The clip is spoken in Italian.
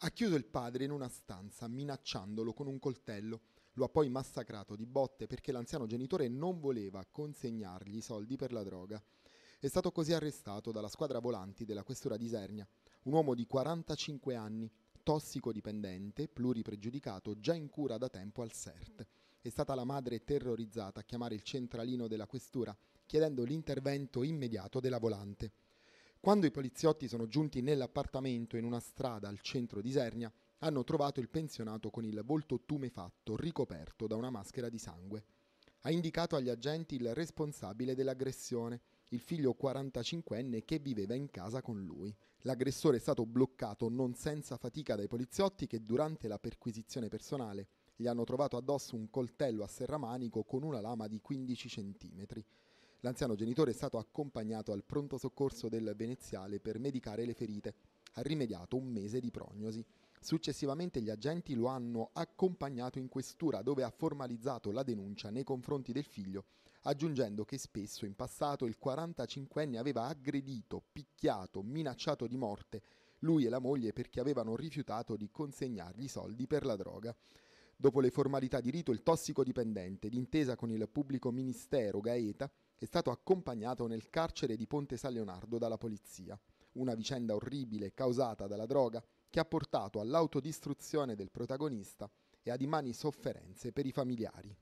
Ha chiuso il padre in una stanza minacciandolo con un coltello. Lo ha poi massacrato di botte perché l'anziano genitore non voleva consegnargli i soldi per la droga. È stato così arrestato dalla squadra volanti della questura di Isernia, un uomo di 45 anni, tossicodipendente, pluripregiudicato, già in cura da tempo al CERT. È stata la madre terrorizzata a chiamare il centralino della questura chiedendo l'intervento immediato della volante. Quando i poliziotti sono giunti nell'appartamento in una strada al centro di Isernia, hanno trovato il pensionato con il volto tumefatto ricoperto da una maschera di sangue. Ha indicato agli agenti il responsabile dell'aggressione, il figlio 45enne che viveva in casa con lui. L'aggressore è stato bloccato non senza fatica dai poliziotti che durante la perquisizione personale gli hanno trovato addosso un coltello a serramanico con una lama di 15 centimetri. L'anziano genitore è stato accompagnato al pronto soccorso del Veneziale per medicare le ferite. Ha rimediato un mese di prognosi. Successivamente gli agenti lo hanno accompagnato in questura dove ha formalizzato la denuncia nei confronti del figlio, aggiungendo che spesso in passato il 45enne aveva aggredito, picchiato, minacciato di morte lui e la moglie perché avevano rifiutato di consegnargli i soldi per la droga. Dopo le formalità di rito, il tossicodipendente, d'intesa con il pubblico ministero Gaeta, è stato accompagnato nel carcere di Ponte San Leonardo dalla polizia. Una vicenda orribile causata dalla droga che ha portato all'autodistruzione del protagonista e ad immani sofferenze per i familiari.